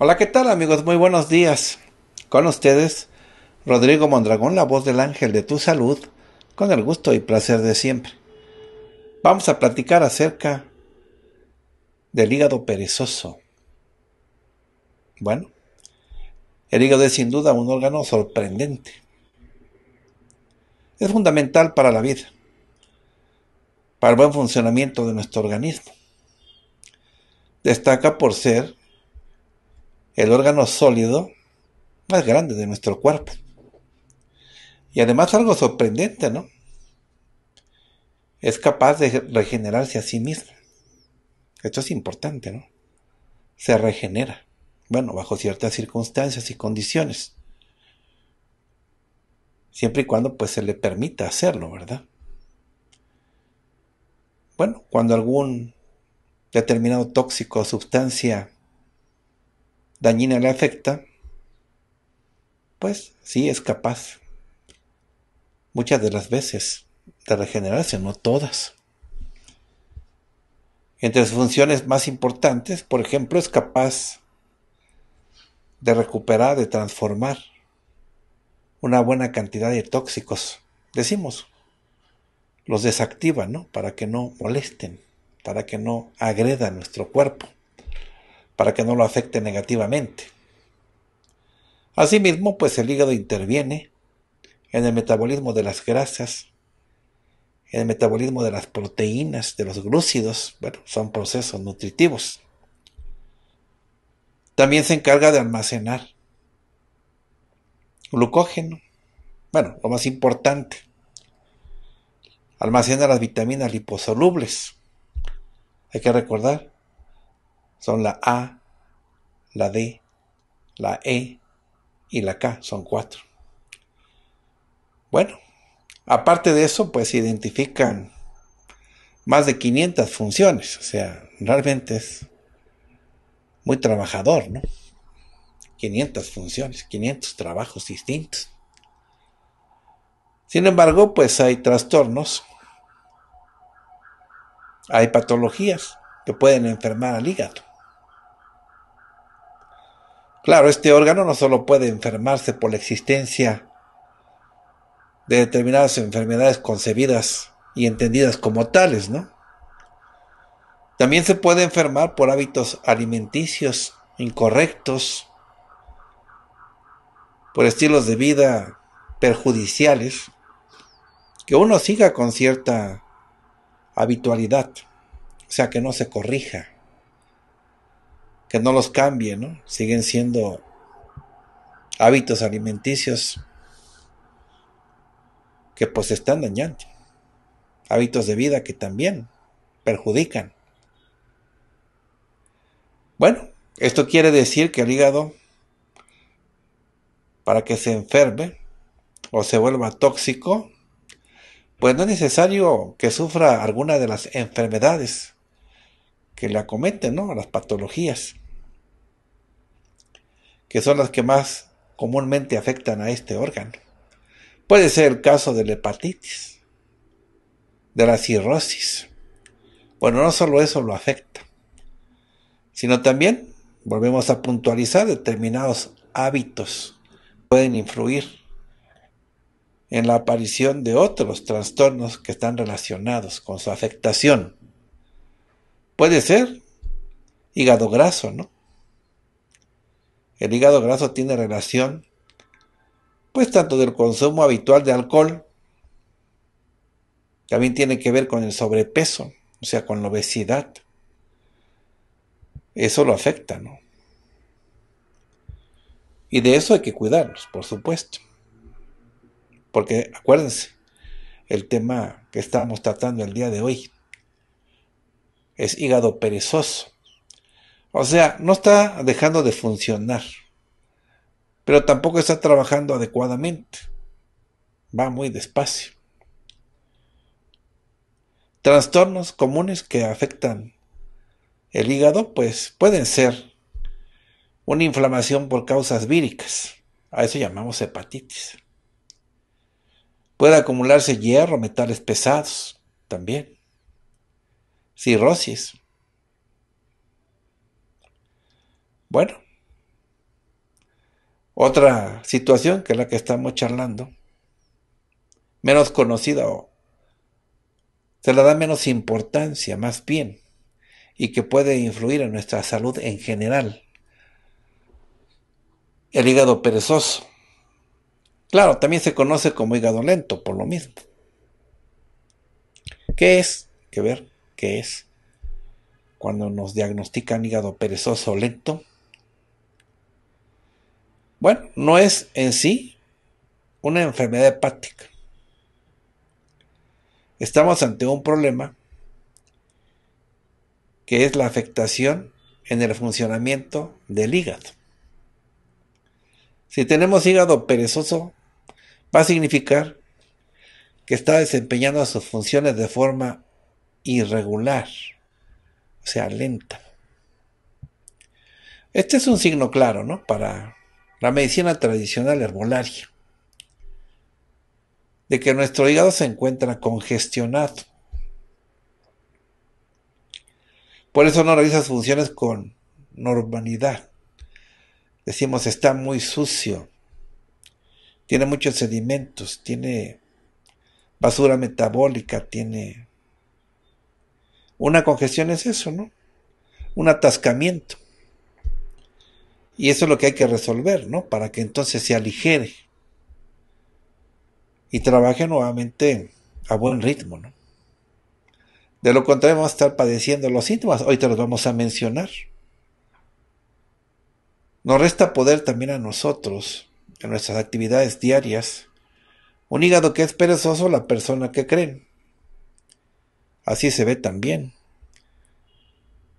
Hola, ¿qué tal amigos? Muy buenos días. Con ustedes, Rodrigo Mondragón, la voz del ángel de tu salud, con el gusto y placer de siempre. Vamos a platicar acerca del hígado perezoso. Bueno, el hígado es sin duda un órgano sorprendente. Es fundamental para la vida, para el buen funcionamiento de nuestro organismo. Destaca por ser el órgano sólido más grande de nuestro cuerpo. Y además algo sorprendente, ¿no? Es capaz de regenerarse a sí mismo. Esto es importante, ¿no? Se regenera. Bueno, bajo ciertas circunstancias y condiciones. Siempre y cuando pues se le permita hacerlo, ¿verdad? Bueno, cuando algún determinado tóxico o sustancia dañina le afecta, pues sí es capaz muchas de las veces de regenerarse, no todas. Entre sus funciones más importantes, por ejemplo, es capaz de recuperar, de transformar una buena cantidad de tóxicos. Decimos, los desactiva, ¿no? Para que no molesten, para que no agredan nuestro cuerpo para que no lo afecte negativamente. Asimismo, pues el hígado interviene en el metabolismo de las grasas, en el metabolismo de las proteínas, de los glúcidos, bueno, son procesos nutritivos. También se encarga de almacenar glucógeno, bueno, lo más importante, almacena las vitaminas liposolubles. Hay que recordar son la A, la D, la E y la K, son cuatro. Bueno, aparte de eso, pues identifican más de 500 funciones, o sea, realmente es muy trabajador, ¿no? 500 funciones, 500 trabajos distintos. Sin embargo, pues hay trastornos, hay patologías que pueden enfermar al hígado. Claro, este órgano no solo puede enfermarse por la existencia de determinadas enfermedades concebidas y entendidas como tales, ¿no? También se puede enfermar por hábitos alimenticios incorrectos, por estilos de vida perjudiciales, que uno siga con cierta habitualidad, o sea, que no se corrija que no los cambie, ¿no? Siguen siendo hábitos alimenticios que pues están dañando. Hábitos de vida que también perjudican. Bueno, esto quiere decir que el hígado, para que se enferme o se vuelva tóxico, pues no es necesario que sufra alguna de las enfermedades que la acometen, ¿no? A las patologías, que son las que más comúnmente afectan a este órgano. Puede ser el caso de la hepatitis, de la cirrosis. Bueno, no solo eso lo afecta, sino también, volvemos a puntualizar, determinados hábitos pueden influir en la aparición de otros trastornos que están relacionados con su afectación. Puede ser hígado graso, ¿no? El hígado graso tiene relación, pues tanto del consumo habitual de alcohol, también tiene que ver con el sobrepeso, o sea, con la obesidad. Eso lo afecta, ¿no? Y de eso hay que cuidarnos, por supuesto. Porque acuérdense, el tema que estamos tratando el día de hoy, es hígado perezoso. O sea, no está dejando de funcionar, pero tampoco está trabajando adecuadamente. Va muy despacio. Trastornos comunes que afectan el hígado, pues pueden ser una inflamación por causas víricas, a eso llamamos hepatitis. Puede acumularse hierro, metales pesados también cirrosis. Bueno, otra situación que es la que estamos charlando, menos conocida o se la da menos importancia, más bien, y que puede influir en nuestra salud en general. El hígado perezoso. Claro, también se conoce como hígado lento, por lo mismo. ¿Qué es? Que ver que es cuando nos diagnostican hígado perezoso lento. Bueno, no es en sí una enfermedad hepática. Estamos ante un problema que es la afectación en el funcionamiento del hígado. Si tenemos hígado perezoso, va a significar que está desempeñando sus funciones de forma irregular, o sea, lenta. Este es un signo claro, ¿no? Para la medicina tradicional herbolaria, de que nuestro hígado se encuentra congestionado. Por eso no realiza sus funciones con normalidad. Decimos, está muy sucio, tiene muchos sedimentos, tiene basura metabólica, tiene una congestión es eso, ¿no? Un atascamiento. Y eso es lo que hay que resolver, ¿no? Para que entonces se aligere y trabaje nuevamente a buen ritmo, ¿no? De lo contrario, vamos a estar padeciendo los síntomas. Hoy te los vamos a mencionar. Nos resta poder también a nosotros, en nuestras actividades diarias. Un hígado que es perezoso, la persona que creen. Así se ve también.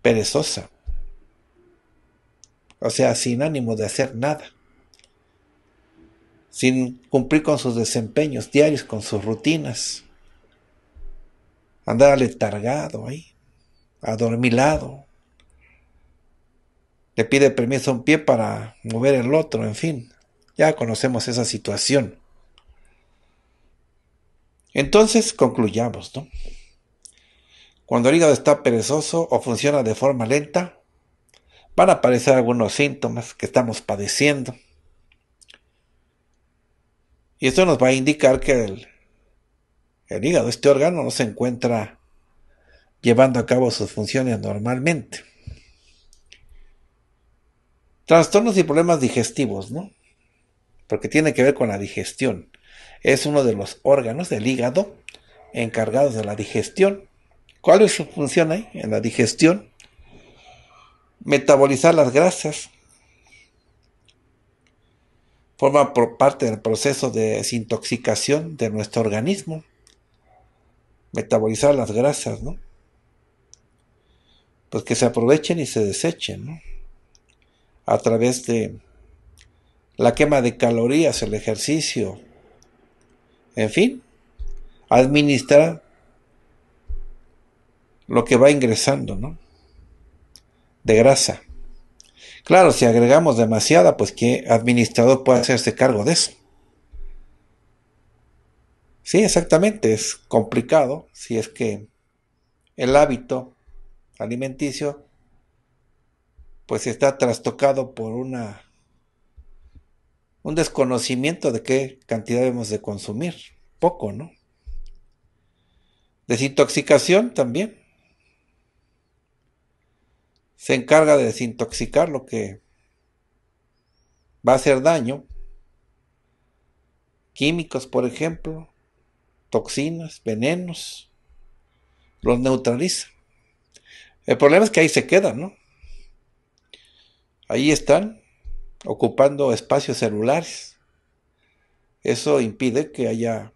Perezosa. O sea, sin ánimo de hacer nada. Sin cumplir con sus desempeños diarios, con sus rutinas. Andar aletargado ahí, adormilado. Le pide permiso a un pie para mover el otro, en fin. Ya conocemos esa situación. Entonces concluyamos, ¿no? Cuando el hígado está perezoso o funciona de forma lenta, van a aparecer algunos síntomas que estamos padeciendo. Y esto nos va a indicar que el, el hígado, este órgano, no se encuentra llevando a cabo sus funciones normalmente. Trastornos y problemas digestivos, ¿no? Porque tiene que ver con la digestión. Es uno de los órganos del hígado encargados de la digestión. ¿Cuál es su función ahí? En la digestión. Metabolizar las grasas. Forma parte del proceso de desintoxicación de nuestro organismo. Metabolizar las grasas, ¿no? Pues que se aprovechen y se desechen, ¿no? A través de la quema de calorías, el ejercicio, en fin, administrar lo que va ingresando, ¿no? De grasa. Claro, si agregamos demasiada, pues qué administrador puede hacerse cargo de eso. Sí, exactamente, es complicado si es que el hábito alimenticio pues está trastocado por una un desconocimiento de qué cantidad debemos de consumir, poco, ¿no? Desintoxicación también se encarga de desintoxicar lo que va a hacer daño. Químicos, por ejemplo, toxinas, venenos, los neutraliza. El problema es que ahí se quedan, ¿no? Ahí están, ocupando espacios celulares. Eso impide que haya,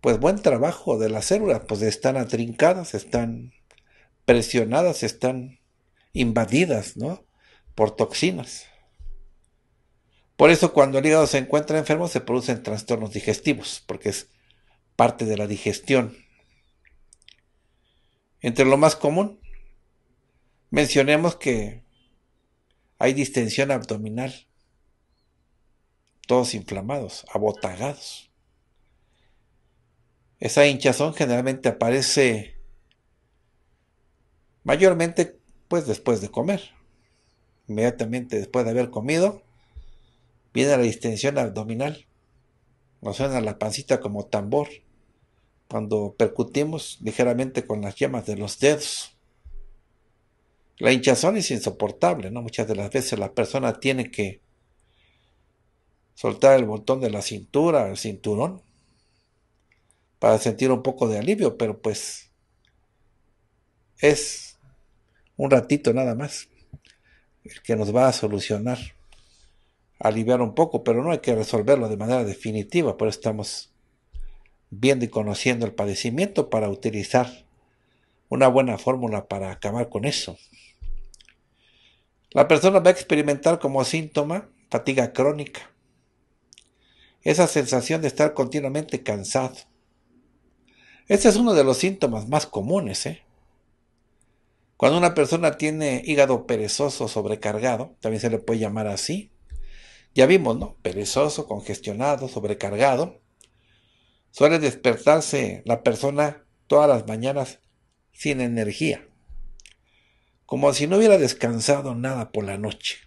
pues, buen trabajo de las células, pues están atrincadas, están presionadas están, invadidas, ¿no? Por toxinas. Por eso cuando el hígado se encuentra enfermo se producen trastornos digestivos, porque es parte de la digestión. Entre lo más común, mencionemos que hay distensión abdominal, todos inflamados, abotagados. Esa hinchazón generalmente aparece Mayormente, pues después de comer. Inmediatamente después de haber comido, viene la distensión abdominal. Nos suena la pancita como tambor cuando percutimos ligeramente con las yemas de los dedos. La hinchazón es insoportable, ¿no? Muchas de las veces la persona tiene que soltar el botón de la cintura, el cinturón, para sentir un poco de alivio, pero pues es un ratito nada más, el que nos va a solucionar, aliviar un poco, pero no hay que resolverlo de manera definitiva, pero estamos viendo y conociendo el padecimiento para utilizar una buena fórmula para acabar con eso. La persona va a experimentar como síntoma fatiga crónica, esa sensación de estar continuamente cansado. Este es uno de los síntomas más comunes, ¿eh? Cuando una persona tiene hígado perezoso sobrecargado, también se le puede llamar así. Ya vimos, ¿no? Perezoso, congestionado, sobrecargado. Suele despertarse la persona todas las mañanas sin energía. Como si no hubiera descansado nada por la noche.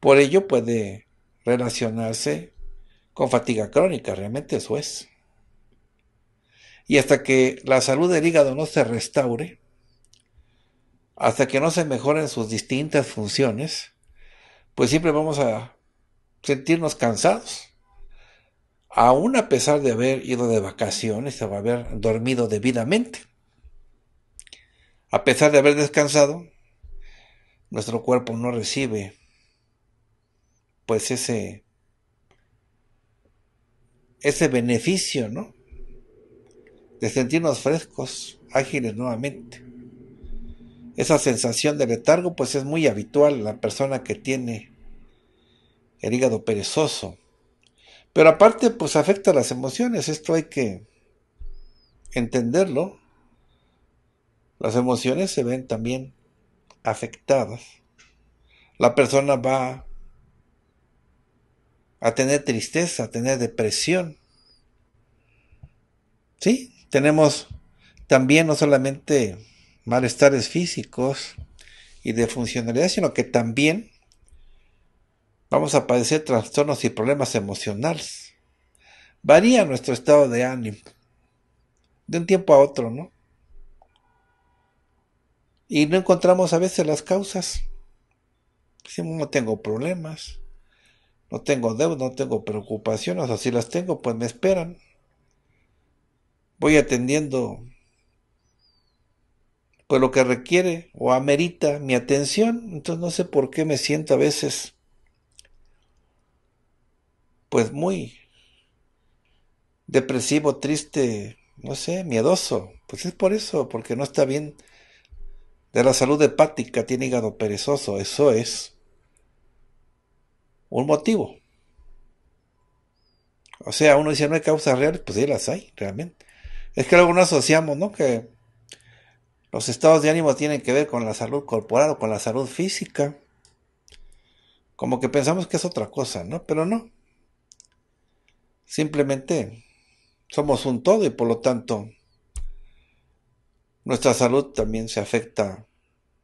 Por ello puede relacionarse con fatiga crónica, realmente eso es. Y hasta que la salud del hígado no se restaure, hasta que no se mejoren sus distintas funciones, pues siempre vamos a sentirnos cansados. Aún a pesar de haber ido de vacaciones o haber dormido debidamente. A pesar de haber descansado, nuestro cuerpo no recibe pues ese ese beneficio, ¿no? de sentirnos frescos, ágiles nuevamente. Esa sensación de letargo pues es muy habitual en la persona que tiene el hígado perezoso. Pero aparte pues afecta las emociones, esto hay que entenderlo. Las emociones se ven también afectadas. La persona va a tener tristeza, a tener depresión. ¿Sí? Tenemos también no solamente malestares físicos y de funcionalidad, sino que también vamos a padecer trastornos y problemas emocionales. Varía nuestro estado de ánimo de un tiempo a otro, ¿no? Y no encontramos a veces las causas. si no tengo problemas, no tengo deudas, no tengo preocupaciones, o si las tengo, pues me esperan voy atendiendo pues lo que requiere o amerita mi atención, entonces no sé por qué me siento a veces pues muy depresivo, triste, no sé, miedoso. Pues es por eso, porque no está bien de la salud hepática, tiene hígado perezoso, eso es un motivo. O sea, uno dice no hay causas reales, pues sí las hay, realmente. Es que algunos asociamos, ¿no? Que los estados de ánimo tienen que ver con la salud corporal o con la salud física. Como que pensamos que es otra cosa, ¿no? Pero no. Simplemente somos un todo y por lo tanto nuestra salud también se afecta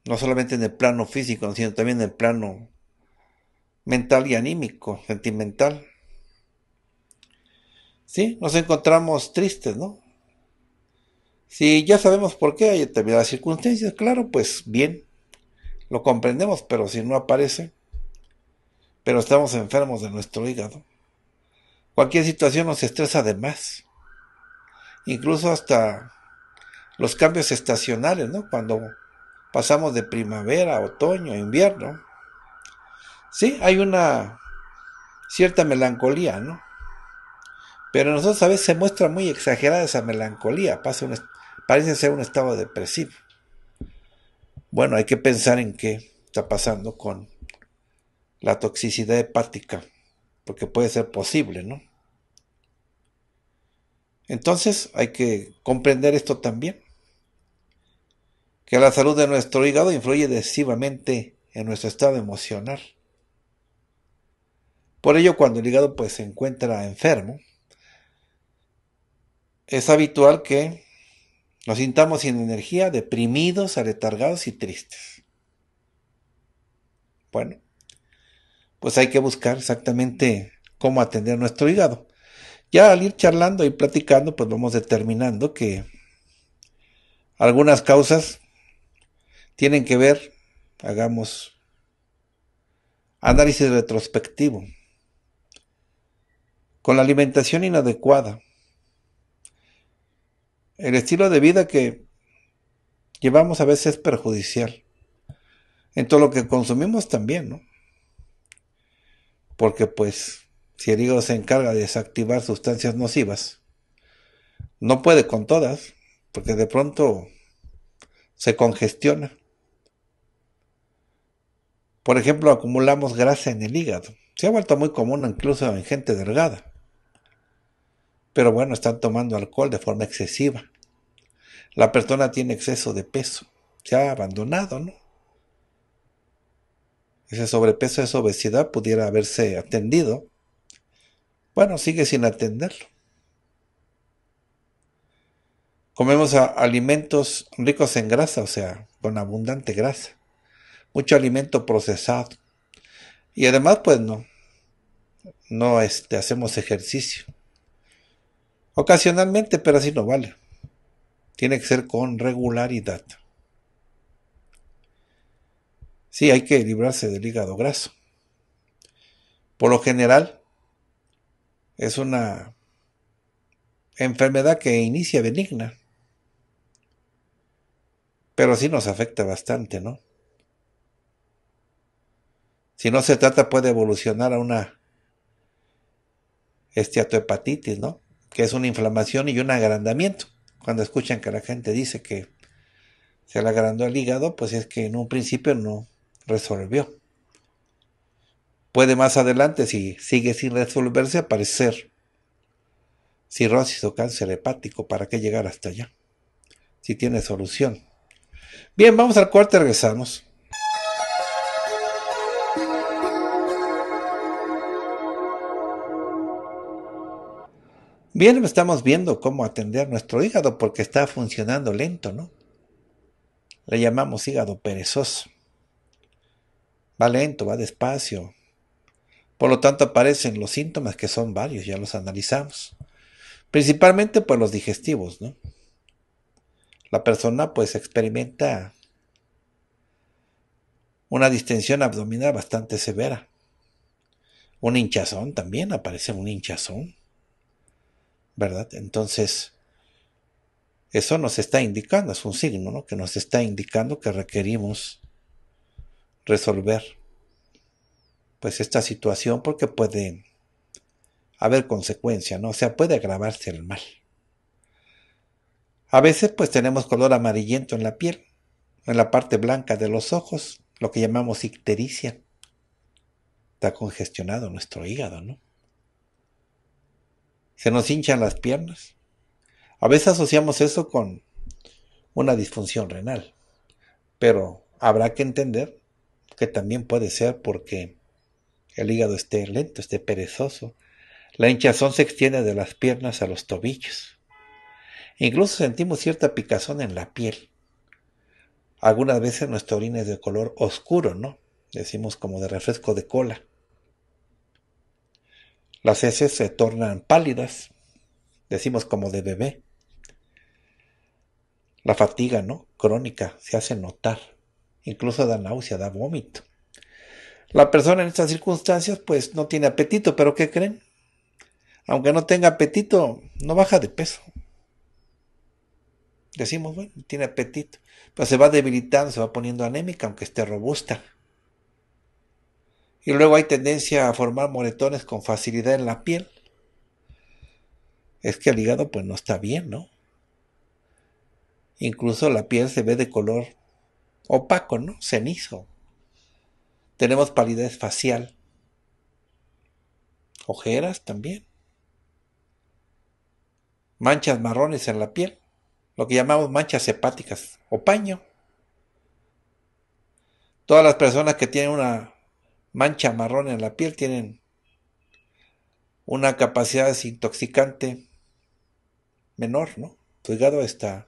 no solamente en el plano físico, sino también en el plano mental y anímico, sentimental. Sí, nos encontramos tristes, ¿no? Si ya sabemos por qué hay determinadas circunstancias, claro, pues bien, lo comprendemos, pero si no aparece, pero estamos enfermos de nuestro hígado, cualquier situación nos estresa de más. Incluso hasta los cambios estacionales, ¿no? Cuando pasamos de primavera, a otoño, invierno. Sí, hay una cierta melancolía, ¿no? Pero nosotros a veces se muestra muy exagerada esa melancolía. Pasa un Parece ser un estado depresivo. Bueno, hay que pensar en qué está pasando con la toxicidad hepática, porque puede ser posible, ¿no? Entonces hay que comprender esto también, que la salud de nuestro hígado influye decisivamente en nuestro estado emocional. Por ello, cuando el hígado pues, se encuentra enfermo, es habitual que nos sintamos sin energía, deprimidos, aletargados y tristes. Bueno, pues hay que buscar exactamente cómo atender nuestro hígado. Ya al ir charlando y platicando, pues vamos determinando que algunas causas tienen que ver, hagamos análisis retrospectivo, con la alimentación inadecuada el estilo de vida que llevamos a veces es perjudicial. En todo lo que consumimos también, ¿no? Porque pues si el hígado se encarga de desactivar sustancias nocivas, no puede con todas, porque de pronto se congestiona. Por ejemplo, acumulamos grasa en el hígado. Se ha vuelto muy común incluso en gente delgada. Pero bueno, están tomando alcohol de forma excesiva. La persona tiene exceso de peso, se ha abandonado, ¿no? Ese sobrepeso, esa obesidad pudiera haberse atendido. Bueno, sigue sin atenderlo. Comemos alimentos ricos en grasa, o sea, con abundante grasa. Mucho alimento procesado. Y además, pues no, no este, hacemos ejercicio. Ocasionalmente, pero así no vale. Tiene que ser con regularidad. Sí, hay que librarse del hígado graso. Por lo general, es una enfermedad que inicia benigna. Pero sí nos afecta bastante, ¿no? Si no se trata, puede evolucionar a una esteatohepatitis, ¿no? Que es una inflamación y un agrandamiento cuando escuchan que la gente dice que se le agrandó el hígado, pues es que en un principio no resolvió. Puede más adelante, si sigue sin resolverse, aparecer cirrosis o cáncer hepático. ¿Para qué llegar hasta allá? Si tiene solución. Bien, vamos al y regresamos. Bien, estamos viendo cómo atender nuestro hígado porque está funcionando lento, ¿no? Le llamamos hígado perezoso. Va lento, va despacio. Por lo tanto aparecen los síntomas que son varios, ya los analizamos. Principalmente por los digestivos, ¿no? La persona pues experimenta una distensión abdominal bastante severa. Un hinchazón también, aparece un hinchazón ¿verdad? Entonces, eso nos está indicando, es un signo, ¿no? Que nos está indicando que requerimos resolver, pues, esta situación porque puede haber consecuencia, ¿no? O sea, puede agravarse el mal. A veces, pues, tenemos color amarillento en la piel, en la parte blanca de los ojos, lo que llamamos ictericia. Está congestionado nuestro hígado, ¿no? se nos hinchan las piernas. A veces asociamos eso con una disfunción renal, pero habrá que entender que también puede ser porque el hígado esté lento, esté perezoso. La hinchazón se extiende de las piernas a los tobillos. Incluso sentimos cierta picazón en la piel. Algunas veces nuestra orina es de color oscuro, ¿no? Decimos como de refresco de cola. Las heces se tornan pálidas, decimos como de bebé. La fatiga, ¿no? Crónica, se hace notar. Incluso da náusea, da vómito. La persona en estas circunstancias, pues no tiene apetito, pero ¿qué creen? Aunque no tenga apetito, no baja de peso. Decimos, bueno, tiene apetito, pero pues se va debilitando, se va poniendo anémica, aunque esté robusta. Y luego hay tendencia a formar moretones con facilidad en la piel. Es que el hígado pues no está bien, ¿no? Incluso la piel se ve de color opaco, ¿no? Cenizo. Tenemos palidez facial. Ojeras también. Manchas marrones en la piel. Lo que llamamos manchas hepáticas o paño. Todas las personas que tienen una mancha marrón en la piel, tienen una capacidad intoxicante menor, ¿no? Tu hígado está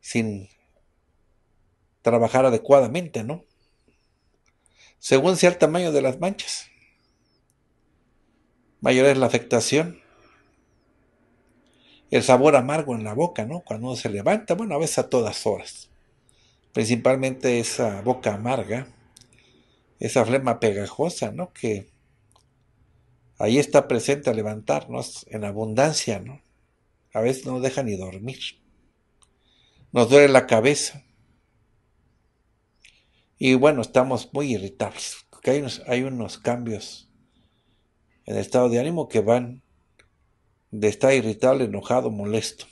sin trabajar adecuadamente, ¿no? Según sea el tamaño de las manchas, mayor es la afectación. El sabor amargo en la boca, ¿no? Cuando uno se levanta, bueno, a veces a todas horas. Principalmente esa boca amarga esa flema pegajosa, ¿no? Que ahí está presente a levantarnos en abundancia, ¿no? A veces no nos deja ni dormir. Nos duele la cabeza. Y bueno, estamos muy irritables. hay unos, cambios en el estado de ánimo que van de estar irritable, enojado, molesto.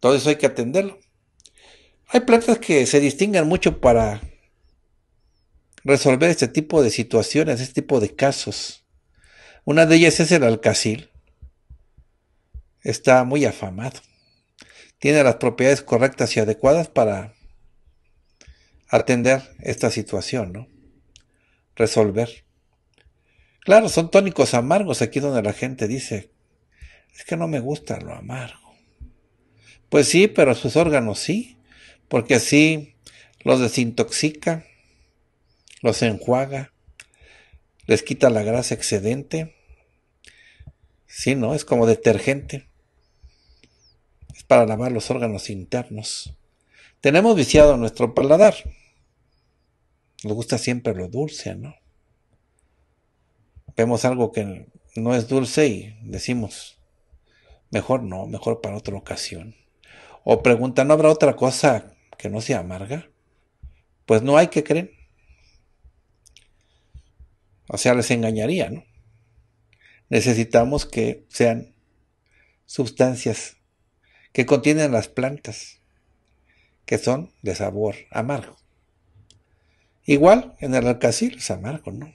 Todo eso hay que atenderlo. Hay plantas que se distinguen mucho para resolver este tipo de situaciones, este tipo de casos. Una de ellas es el alcacil. Está muy afamado. Tiene las propiedades correctas y adecuadas para atender esta situación, ¿no? Resolver. Claro, son tónicos amargos aquí donde la gente dice, es que no me gusta lo amargo. Pues sí, pero sus órganos sí porque así los desintoxica, los enjuaga, les quita la grasa excedente. Sí, ¿no? Es como detergente. Es para lavar los órganos internos. Tenemos viciado nuestro paladar. Nos gusta siempre lo dulce, ¿no? Vemos algo que no es dulce y decimos, mejor no, mejor para otra ocasión. O pregunta, ¿no habrá otra cosa que no sea amarga, pues no hay que creer, O sea, les engañaría, ¿no? Necesitamos que sean sustancias que contienen las plantas, que son de sabor amargo. Igual en el alcacil es amargo, ¿no?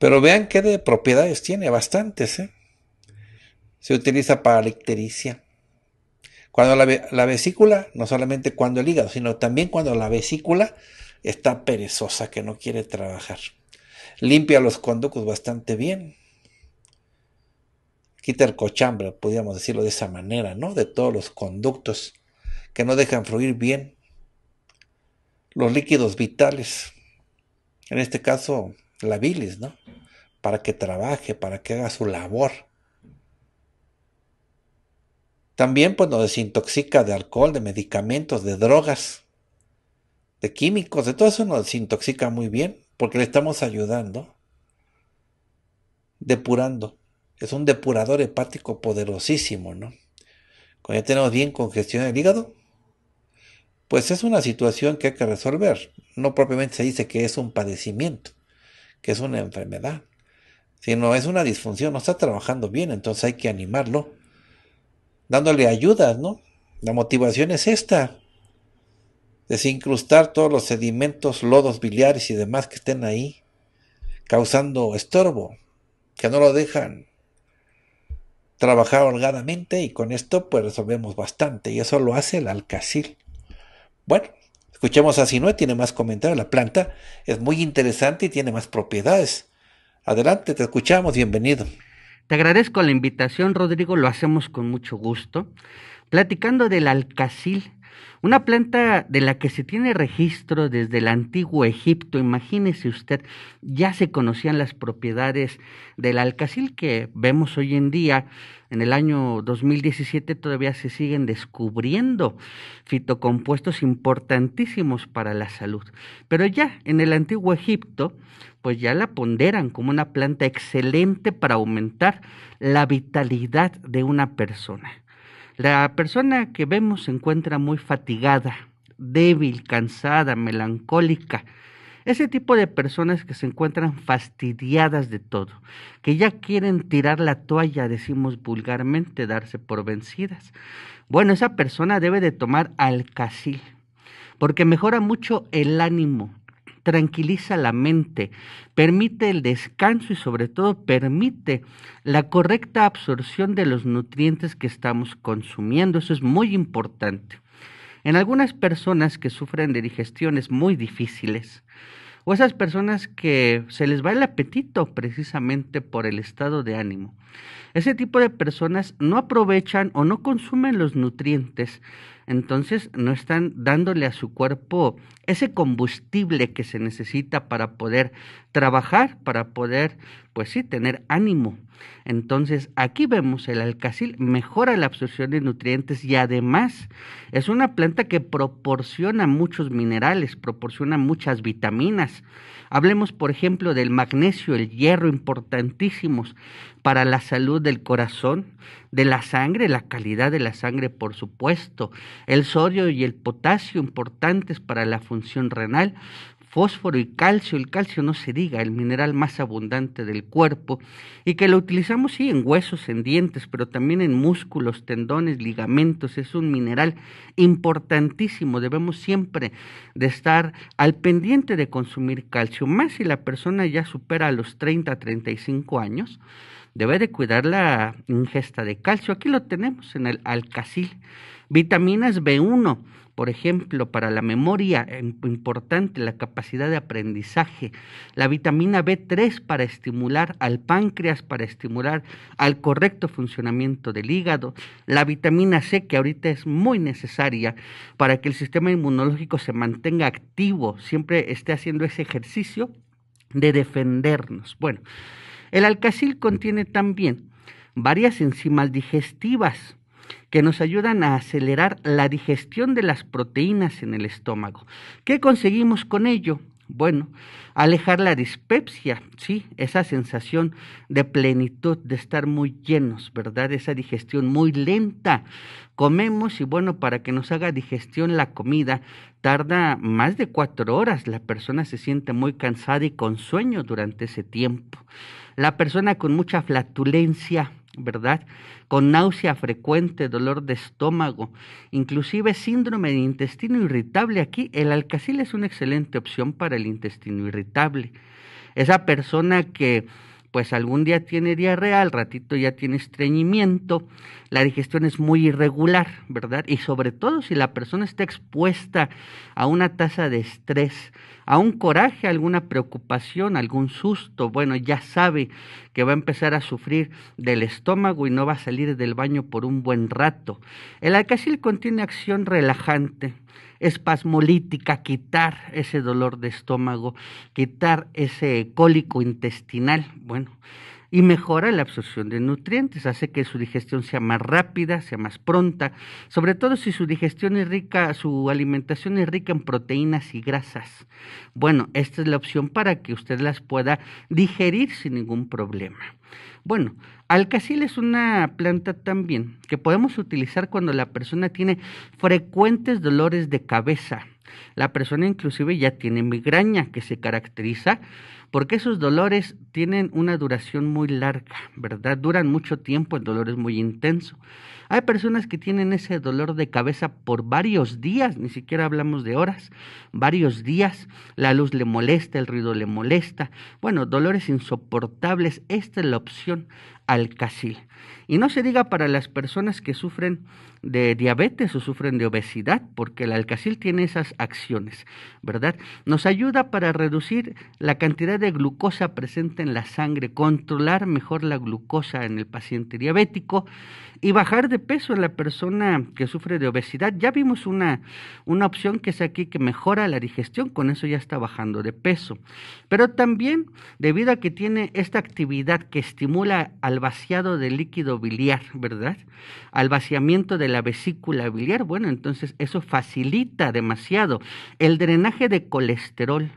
Pero vean qué de propiedades tiene, bastantes, ¿eh? Se utiliza para la cuando la, vesícula, no solamente cuando el hígado, sino también cuando la vesícula está perezosa, que no quiere trabajar. Limpia los conductos bastante bien. Quita el cochambre, podríamos decirlo de esa manera, ¿no? De todos los conductos que no dejan fluir bien los líquidos vitales. En este caso, la bilis, ¿no? Para que trabaje, para que haga su labor, también pues nos desintoxica de alcohol, de medicamentos, de drogas, de químicos, de todo eso nos desintoxica muy bien porque le estamos ayudando, depurando. Es un depurador hepático poderosísimo, ¿no? Cuando ya tenemos bien congestión el hígado, pues es una situación que hay que resolver. No propiamente se dice que es un padecimiento, que es una enfermedad, sino es una disfunción, no está trabajando bien, entonces hay que animarlo dándole ayudas, ¿no? La motivación es esta, desincrustar todos los sedimentos, lodos biliares y demás que estén ahí, causando estorbo, que no lo dejan trabajar holgadamente y con esto pues resolvemos bastante y eso lo hace el alcacil. Bueno, escuchemos a Sinue, tiene más comentarios, la planta es muy interesante y tiene más propiedades. Adelante, te escuchamos, bienvenido. Te agradezco la invitación, Rodrigo, lo hacemos con mucho gusto. Platicando del alcacil, una planta de la que se tiene registro desde el antiguo Egipto, imagínese usted, ya se conocían las propiedades del alcacil que vemos hoy en día en el año 2017 todavía se siguen descubriendo fitocompuestos importantísimos para la salud. Pero ya en el antiguo Egipto, pues ya la ponderan como una planta excelente para aumentar la vitalidad de una persona. La persona que vemos se encuentra muy fatigada, débil, cansada, melancólica, ese tipo de personas que se encuentran fastidiadas de todo, que ya quieren tirar la toalla, decimos vulgarmente, darse por vencidas. Bueno, esa persona debe de tomar alcacil, porque mejora mucho el ánimo, tranquiliza la mente, permite el descanso y sobre todo permite la correcta absorción de los nutrientes que estamos consumiendo. Eso es muy importante. En algunas personas que sufren de digestiones muy difíciles, o esas personas que se les va el apetito precisamente por el estado de ánimo. Ese tipo de personas no aprovechan o no consumen los nutrientes, entonces no están dándole a su cuerpo ese combustible que se necesita para poder trabajar, para poder pues sí, tener ánimo. Entonces, aquí vemos el alcacil mejora la absorción de nutrientes y además es una planta que proporciona muchos minerales, proporciona muchas vitaminas. Hablemos, por ejemplo, del magnesio, el hierro, importantísimos para la salud del corazón, de la sangre, la calidad de la sangre, por supuesto, el sodio y el potasio, importantes para la función renal, fósforo y calcio, el calcio no se diga, el mineral más abundante del cuerpo, y que lo utilizamos sí en huesos, en dientes, pero también en músculos, tendones, ligamentos, es un mineral importantísimo, debemos siempre de estar al pendiente de consumir calcio, más si la persona ya supera los 30, 35 años, debe de cuidar la ingesta de calcio, aquí lo tenemos en el alcacil, vitaminas B1, por ejemplo, para la memoria eh, importante, la capacidad de aprendizaje, la vitamina B3 para estimular al páncreas, para estimular al correcto funcionamiento del hígado, la vitamina C que ahorita es muy necesaria para que el sistema inmunológico se mantenga activo, siempre esté haciendo ese ejercicio de defendernos. Bueno, el alcacil contiene también varias enzimas digestivas que nos ayudan a acelerar la digestión de las proteínas en el estómago. ¿Qué conseguimos con ello? Bueno, alejar la dispepsia, sí, esa sensación de plenitud, de estar muy llenos, ¿verdad? Esa digestión muy lenta. Comemos y bueno, para que nos haga digestión la comida, tarda más de cuatro horas. La persona se siente muy cansada y con sueño durante ese tiempo. La persona con mucha flatulencia, ¿verdad? Con náusea frecuente, dolor de estómago, inclusive síndrome de intestino irritable. Aquí el alcacil es una excelente opción para el intestino irritable. Esa persona que pues algún día tiene diarrea, al ratito ya tiene estreñimiento, la digestión es muy irregular, ¿verdad? Y sobre todo si la persona está expuesta a una tasa de estrés, a un coraje, a alguna preocupación, algún susto, bueno, ya sabe que va a empezar a sufrir del estómago y no va a salir del baño por un buen rato. El alcacil contiene acción relajante espasmolítica, quitar ese dolor de estómago, quitar ese cólico intestinal. Bueno, y mejora la absorción de nutrientes, hace que su digestión sea más rápida, sea más pronta, sobre todo si su digestión es rica, su alimentación es rica en proteínas y grasas. Bueno, esta es la opción para que usted las pueda digerir sin ningún problema. Bueno, alcacil es una planta también que podemos utilizar cuando la persona tiene frecuentes dolores de cabeza. La persona inclusive ya tiene migraña que se caracteriza porque esos dolores tienen una duración muy larga, ¿verdad? Duran mucho tiempo, el dolor es muy intenso. Hay personas que tienen ese dolor de cabeza por varios días, ni siquiera hablamos de horas, varios días, la luz le molesta, el ruido le molesta, bueno, dolores insoportables, esta es la opción al casil. Y no se diga para las personas que sufren de diabetes o sufren de obesidad, porque el alcacil tiene esas acciones, ¿verdad? Nos ayuda para reducir la cantidad de glucosa presente en la sangre, controlar mejor la glucosa en el paciente diabético y bajar de peso en la persona que sufre de obesidad. Ya vimos una, una opción que es aquí que mejora la digestión, con eso ya está bajando de peso. Pero también, debido a que tiene esta actividad que estimula al vaciado de líquido biliar, ¿verdad? Al vaciamiento de la vesícula biliar, bueno, entonces eso facilita demasiado el drenaje de colesterol,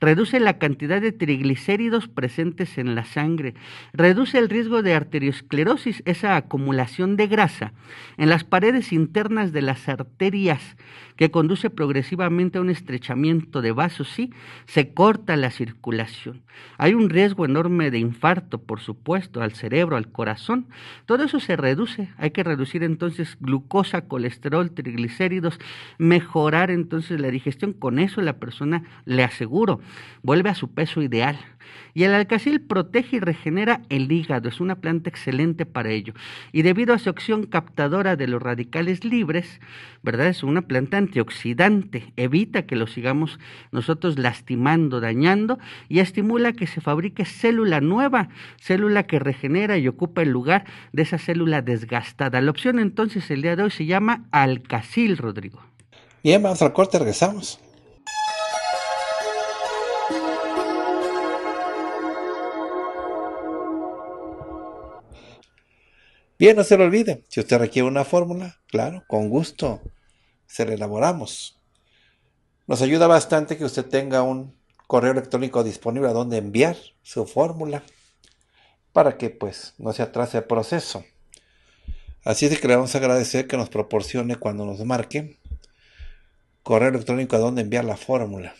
reduce la cantidad de triglicéridos presentes en la sangre, reduce el riesgo de arteriosclerosis, esa acumulación de grasa en las paredes internas de las arterias que conduce progresivamente a un estrechamiento de vasos, sí, se corta la circulación. Hay un riesgo enorme de infarto, por supuesto, al cerebro, al corazón. Todo eso se reduce. Hay que reducir entonces glucosa, colesterol, triglicéridos, mejorar entonces la digestión. Con eso la persona le asegura vuelve a su peso ideal. Y el alcacil protege y regenera el hígado, es una planta excelente para ello. Y debido a su acción captadora de los radicales libres, ¿verdad? Es una planta antioxidante, evita que lo sigamos nosotros lastimando, dañando y estimula que se fabrique célula nueva, célula que regenera y ocupa el lugar de esa célula desgastada. La opción entonces el día de hoy se llama alcacil, Rodrigo. Bien, vamos al corte, regresamos. Bien, no se lo olvide. Si usted requiere una fórmula, claro, con gusto se la elaboramos. Nos ayuda bastante que usted tenga un correo electrónico disponible a donde enviar su fórmula para que pues no se atrase el proceso. Así es que le vamos a agradecer que nos proporcione cuando nos marque correo electrónico a donde enviar la fórmula.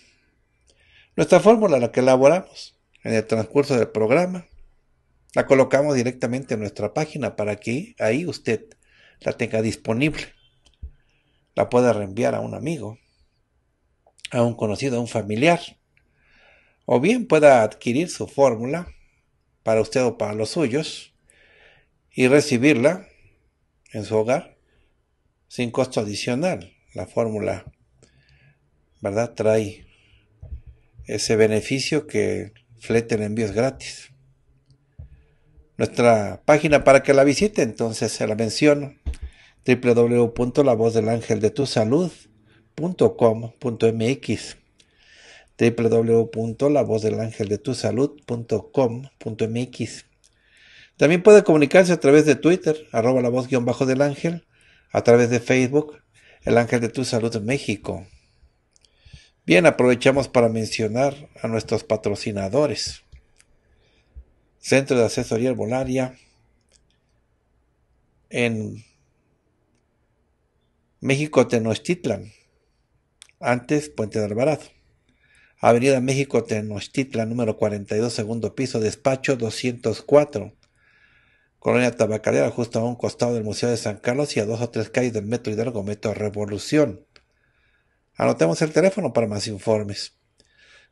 Nuestra fórmula, la que elaboramos en el transcurso del programa, la colocamos directamente en nuestra página para que ahí usted la tenga disponible. La pueda reenviar a un amigo, a un conocido, a un familiar. O bien pueda adquirir su fórmula para usted o para los suyos y recibirla en su hogar sin costo adicional. La fórmula, ¿verdad? Trae ese beneficio que flete envíos gratis nuestra página para que la visite, entonces se la menciono www.lavozdelangeldetusalud.com.mx www.lavozdelangeldetusalud.com.mx También puede comunicarse a través de Twitter, arroba la voz guión bajo del ángel, a través de Facebook, el ángel de tu salud México. Bien, aprovechamos para mencionar a nuestros patrocinadores. Centro de Asesoría Herbolaria en México Tenochtitlan, antes Puente de Alvarado. Avenida México Tenochtitlan, número 42, segundo piso, despacho 204. Colonia Tabacalera, justo a un costado del Museo de San Carlos y a dos o tres calles del Metro Hidalgo, Metro Revolución. Anotemos el teléfono para más informes.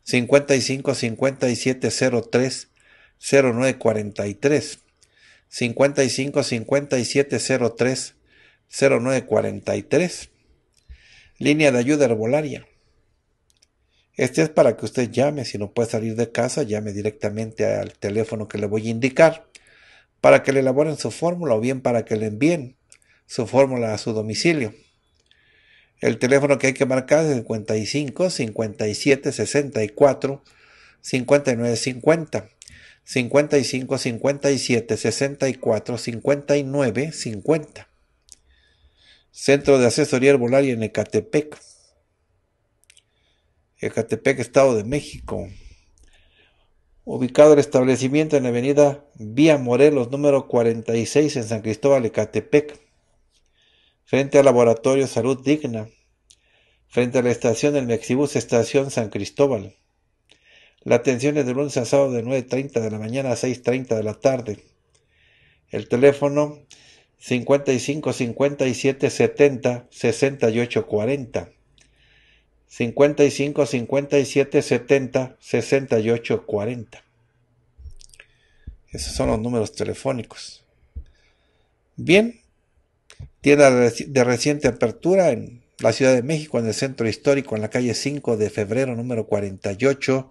55 5703 0943 55 57 03 0943 Línea de ayuda herbolaria. Este es para que usted llame, si no puede salir de casa, llame directamente al teléfono que le voy a indicar para que le elaboren su fórmula o bien para que le envíen su fórmula a su domicilio. El teléfono que hay que marcar es 55 57 64 59 50. 55, 57, 64, 59, 50. Centro de Asesoría Herbolaria en Ecatepec. Ecatepec, Estado de México. Ubicado el establecimiento en la avenida Vía Morelos, número 46, en San Cristóbal, Ecatepec. Frente al Laboratorio Salud Digna. Frente a la estación del Mexibus, Estación San Cristóbal. La atención es de lunes a sábado de 9.30 de la mañana a 6.30 de la tarde. El teléfono 55 57 70 68 40. 55 57 70 68 40. Esos son los números telefónicos. Bien, tienda de reciente apertura en la Ciudad de México, en el Centro Histórico, en la calle 5 de febrero, número 48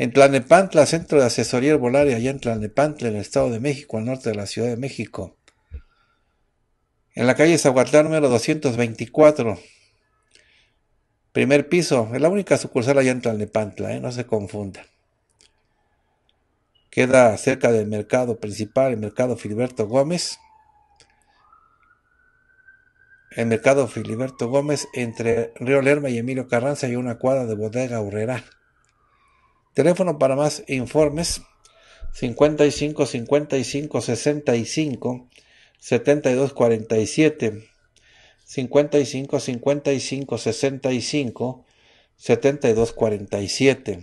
En Tlanepantla, Centro de Asesoría Herbolaria, allá en Tlanepantla, en el Estado de México, al norte de la Ciudad de México. En la calle Zaguatlán número 224, primer piso. Es la única sucursal allá en Tlalnepantla, ¿eh? no se confunda Queda cerca del mercado principal, el mercado Filiberto Gómez. El mercado Filiberto Gómez entre Río Lerma y Emilio Carranza y una cuadra de bodega Urrera. Teléfono para más informes 55 55 65 72 47 55 55 65 72 47.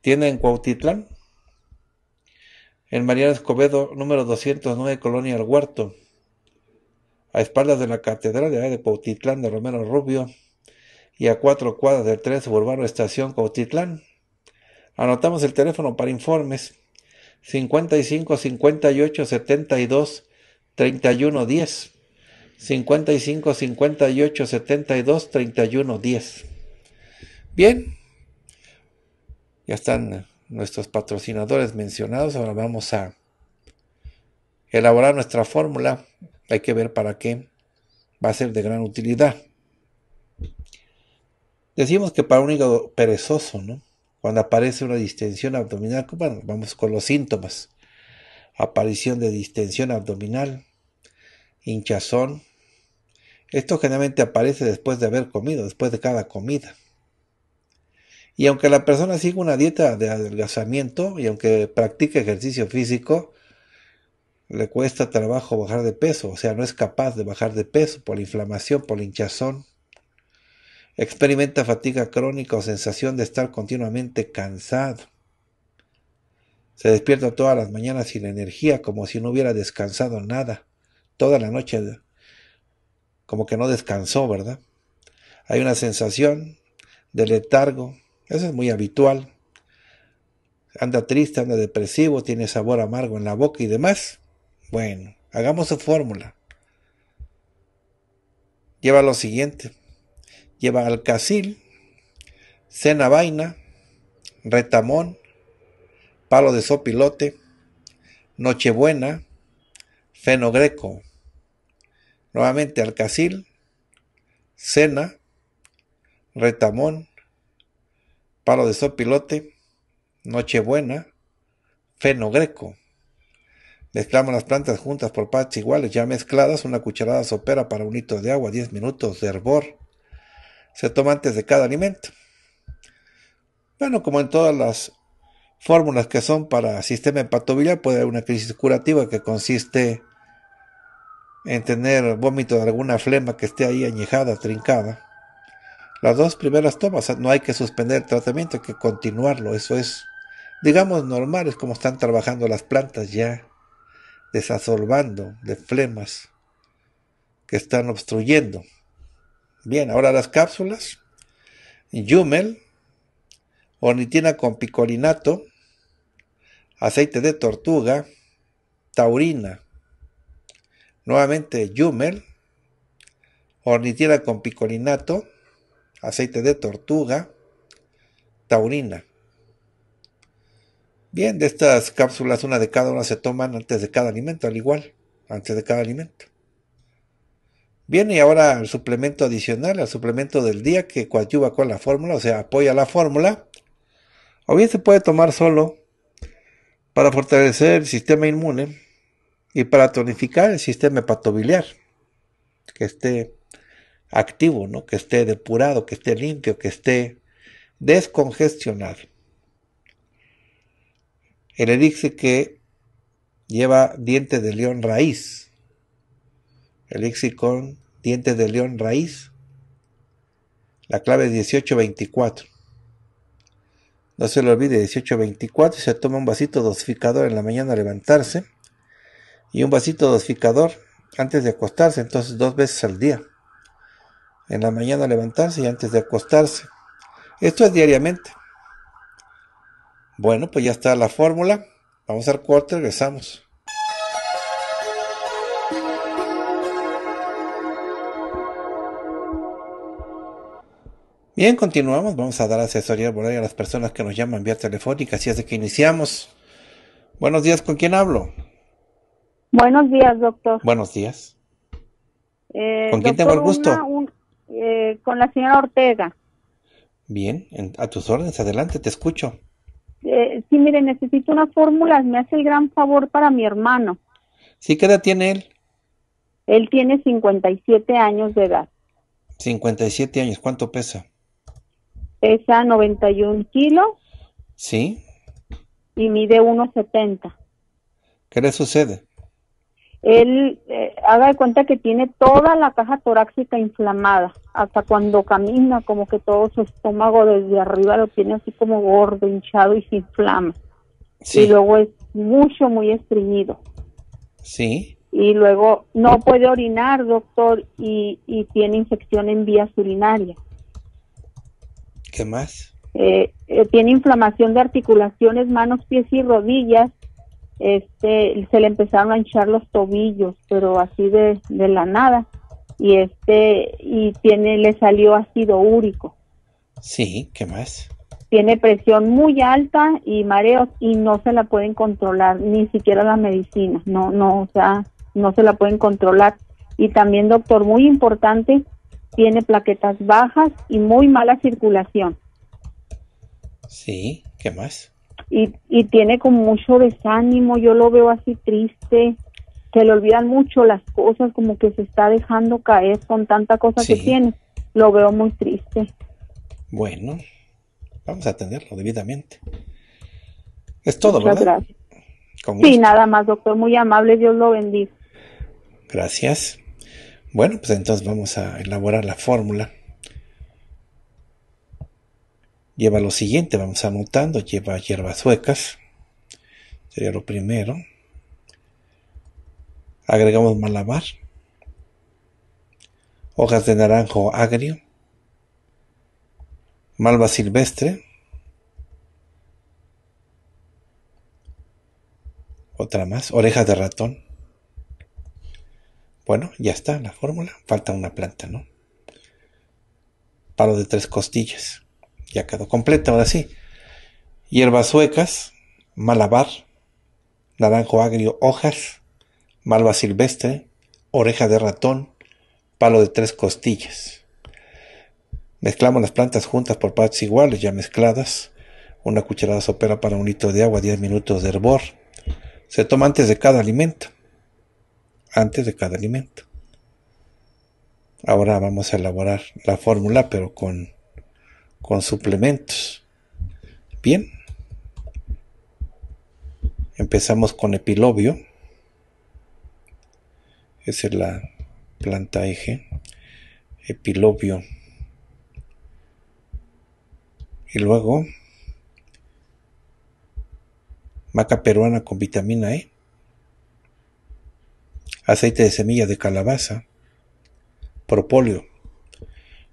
Tiene en Cuautitlán, en Mariano Escobedo, número 209, Colonia El Huerto, a espaldas de la Catedral de, de Cuautitlán de Romero Rubio y a cuatro cuadras del tren suburbano Estación Cuautitlán, Anotamos el teléfono para informes 55 58 72 31 10. 55 58 72 31 10. Bien, ya están nuestros patrocinadores mencionados. Ahora vamos a elaborar nuestra fórmula. Hay que ver para qué va a ser de gran utilidad. Decimos que para un hígado perezoso, ¿no? Cuando aparece una distensión abdominal, bueno, vamos con los síntomas. Aparición de distensión abdominal, hinchazón. Esto generalmente aparece después de haber comido, después de cada comida. Y aunque la persona siga una dieta de adelgazamiento y aunque practique ejercicio físico, le cuesta trabajo bajar de peso, o sea, no es capaz de bajar de peso por inflamación, por hinchazón. Experimenta fatiga crónica o sensación de estar continuamente cansado. Se despierta todas las mañanas sin energía, como si no hubiera descansado nada. Toda la noche, como que no descansó, ¿verdad? Hay una sensación de letargo, eso es muy habitual. Anda triste, anda depresivo, tiene sabor amargo en la boca y demás. Bueno, hagamos su fórmula. Lleva lo siguiente lleva alcacil, cena vaina, retamón, palo de sopilote, nochebuena, fenogreco. Nuevamente alcacil, cena, retamón, palo de sopilote, nochebuena, fenogreco. Mezclamos las plantas juntas por partes iguales, ya mezcladas, una cucharada sopera para un litro de agua, 10 minutos de hervor se toma antes de cada alimento. Bueno, como en todas las fórmulas que son para sistema hepatobiliar, puede haber una crisis curativa que consiste en tener vómito de alguna flema que esté ahí añejada, trincada. Las dos primeras tomas, no hay que suspender el tratamiento, hay que continuarlo. Eso es, digamos, normal, es como están trabajando las plantas ya, desasolvando de flemas que están obstruyendo Bien, ahora las cápsulas. Yumel, ornitina con picolinato, aceite de tortuga, taurina. Nuevamente yumel, ornitina con picolinato, aceite de tortuga, taurina. Bien, de estas cápsulas, una de cada una se toman antes de cada alimento, al igual, antes de cada alimento y ahora el suplemento adicional, el suplemento del día que coadyuva con la fórmula, o sea, apoya la fórmula. O bien se puede tomar solo para fortalecer el sistema inmune y para tonificar el sistema hepatobiliar, que esté activo, ¿no? que esté depurado, que esté limpio, que esté descongestionado. El elixir que lleva diente de león raíz, elixir con dientes de león raíz. La clave es 1824. No se le olvide 1824 se toma un vasito dosificador en la mañana a levantarse y un vasito dosificador antes de acostarse, entonces dos veces al día. En la mañana a levantarse y antes de acostarse. Esto es diariamente. Bueno, pues ya está la fórmula. Vamos al corte, regresamos. Bien, continuamos. Vamos a dar asesoría a las personas que nos llaman vía telefónica. Así es que iniciamos. Buenos días, ¿con quién hablo? Buenos días, doctor. Buenos días. Eh, ¿Con quién tengo el gusto? Eh, con la señora Ortega. Bien, a tus órdenes, adelante, te escucho. Eh, sí, mire, necesito una fórmula. me hace el gran favor para mi hermano. ¿Sí qué edad tiene él? Él tiene 57 años de edad. 57 años, ¿cuánto pesa? pesa 91 kilos. Sí. Y mide 1,70. ¿Qué le sucede? Él eh, haga de cuenta que tiene toda la caja torácica inflamada, hasta cuando camina, como que todo su estómago desde arriba lo tiene así como gordo, hinchado y se inflama. Sí. Y luego es mucho, muy estreñido. Sí. Y luego no puede orinar, doctor, y, y tiene infección en vías urinarias. ¿Qué más? Eh, eh, tiene inflamación de articulaciones, manos, pies y rodillas. Este, se le empezaron a hinchar los tobillos, pero así de, la nada. Y este, y tiene, le salió ácido úrico. Sí, ¿qué más? Tiene presión muy alta y mareos y no se la pueden controlar, ni siquiera la medicina, no, no, o sea, no se la pueden controlar. Y también, doctor, muy importante, tiene plaquetas bajas y muy mala circulación. Sí, ¿qué más? Y, y tiene como mucho desánimo, yo lo veo así triste, que le olvidan mucho las cosas, como que se está dejando caer con tanta cosa que tiene. Lo veo muy triste. Bueno, vamos a atenderlo debidamente. Es todo, Muchas ¿verdad? sí, nada más, doctor. Muy amable. Dios lo bendiga. Gracias. Bueno, pues entonces vamos a elaborar la fórmula. Lleva lo siguiente, vamos anotando, lleva hierbas suecas, sería lo primero. Agregamos malabar, hojas de naranjo agrio, malva silvestre, otra más, orejas de ratón, bueno, ya está la fórmula. Falta una planta, ¿no? Palo de tres costillas. Ya quedó completa, ahora sí. Hierbas suecas, malabar, naranjo agrio, hojas, malva silvestre, oreja de ratón, palo de tres costillas. Mezclamos las plantas juntas por partes iguales, ya mezcladas. Una cucharada sopera para un litro de agua, 10 minutos de hervor. Se toma antes de cada alimento antes de cada alimento. Ahora vamos a elaborar la fórmula pero con, suplementos. Bien. Empezamos con epilobio. Esa es la planta eje. Epilobio. Y luego maca peruana con vitamina E aceite de semilla de calabaza, propóleo,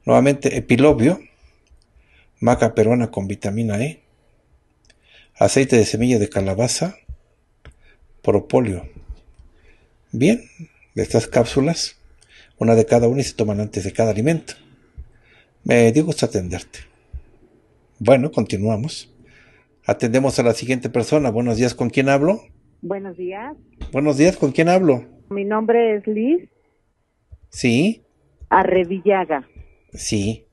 nuevamente epilobio, maca peruana con vitamina E, aceite de semilla de calabaza, propóleo. Bien, de estas cápsulas, una de cada una y se toman antes de cada alimento. Me dio gusto atenderte. Bueno, continuamos. Atendemos a la siguiente persona. Buenos días, ¿con quién hablo? Buenos días. Buenos días, ¿con quién hablo? Mi nombre es Liz. Sí. Arrevillaga. Sí.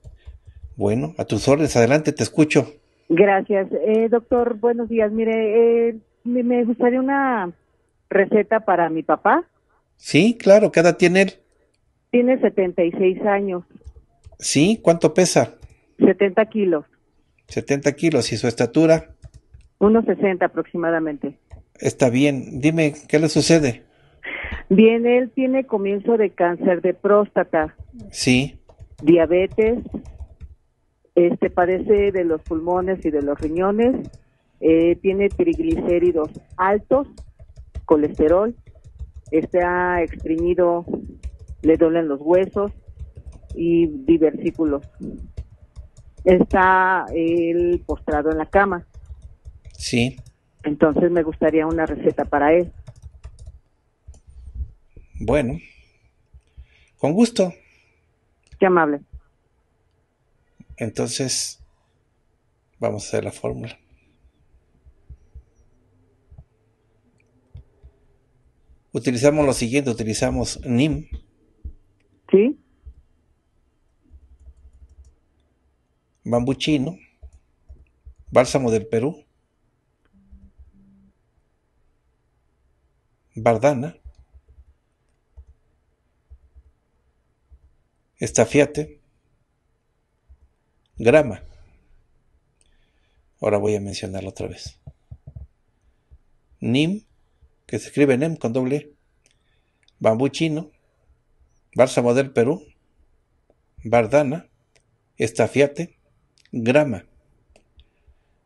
Bueno, a tus órdenes, adelante, te escucho. Gracias. Eh, doctor, buenos días. Mire, eh, me gustaría una receta para mi papá. Sí, claro, ¿qué edad tiene él? Tiene 76 años. Sí, ¿cuánto pesa? 70 kilos. 70 kilos, ¿y su estatura? Unos 60 aproximadamente. Está bien, dime, ¿qué le sucede? Bien, él tiene comienzo de cáncer de próstata. Sí. Diabetes. Este padece de los pulmones y de los riñones. Eh, tiene triglicéridos altos, colesterol. Está exprimido le duelen los huesos y diversículos. Está él postrado en la cama. Sí. Entonces me gustaría una receta para él. Bueno, con gusto. Qué amable. Entonces, vamos a hacer la fórmula. Utilizamos lo siguiente, utilizamos NIM. Sí. Bambú bálsamo del Perú, bardana, estafiate, grama. Ahora voy a mencionarlo otra vez. NIM, que se escribe NEM con doble e. Bambú chino, bálsamo del Perú, bardana, estafiate, grama.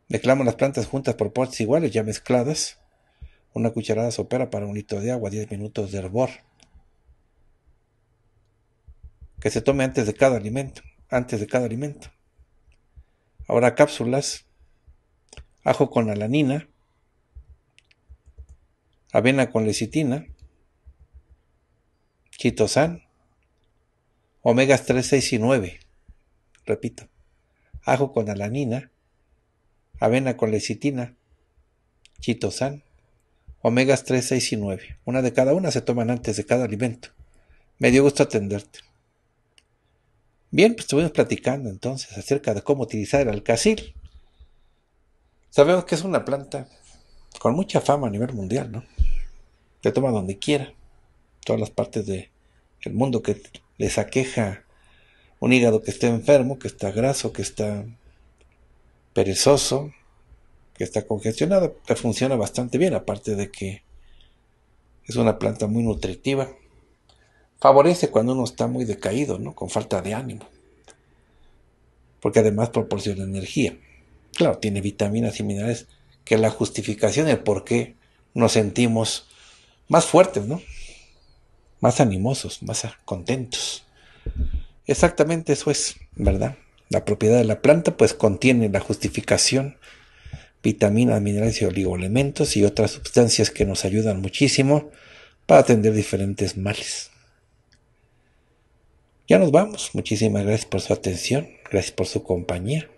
Declamo las plantas juntas por potes iguales, ya mezcladas. Una cucharada sopera para un litro de agua, 10 minutos de hervor que se tome antes de cada alimento, antes de cada alimento. Ahora cápsulas, ajo con alanina, avena con lecitina, chitosan, omegas 3, 6 y 9. Repito, ajo con alanina, avena con lecitina, chitosan, omegas 3, 6 y 9. Una de cada una se toman antes de cada alimento. Me dio gusto atenderte. Bien, pues estuvimos platicando entonces acerca de cómo utilizar el alcacil. Sabemos que es una planta con mucha fama a nivel mundial, ¿no? Se toma donde quiera, todas las partes del el mundo que les aqueja un hígado que esté enfermo, que está graso, que está perezoso, que está congestionado, que funciona bastante bien, aparte de que es una planta muy nutritiva favorece cuando uno está muy decaído, ¿no? Con falta de ánimo. Porque además proporciona energía. Claro, tiene vitaminas y minerales que la justificación, es por qué nos sentimos más fuertes, ¿no? Más animosos, más contentos. Exactamente eso es, ¿verdad? La propiedad de la planta pues contiene la justificación, vitaminas, minerales y oligoelementos y otras sustancias que nos ayudan muchísimo para atender diferentes males. Ya nos vamos. Muchísimas gracias por su atención. Gracias por su compañía.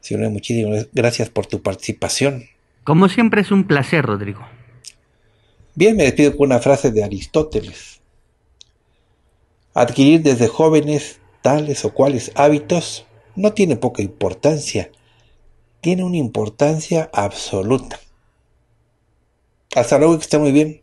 Señor, muchísimas gracias por tu participación. Como siempre es un placer, Rodrigo. Bien, me despido con una frase de Aristóteles. Adquirir desde jóvenes tales o cuales hábitos no tiene poca importancia, tiene una importancia absoluta. Hasta luego, que esté muy bien.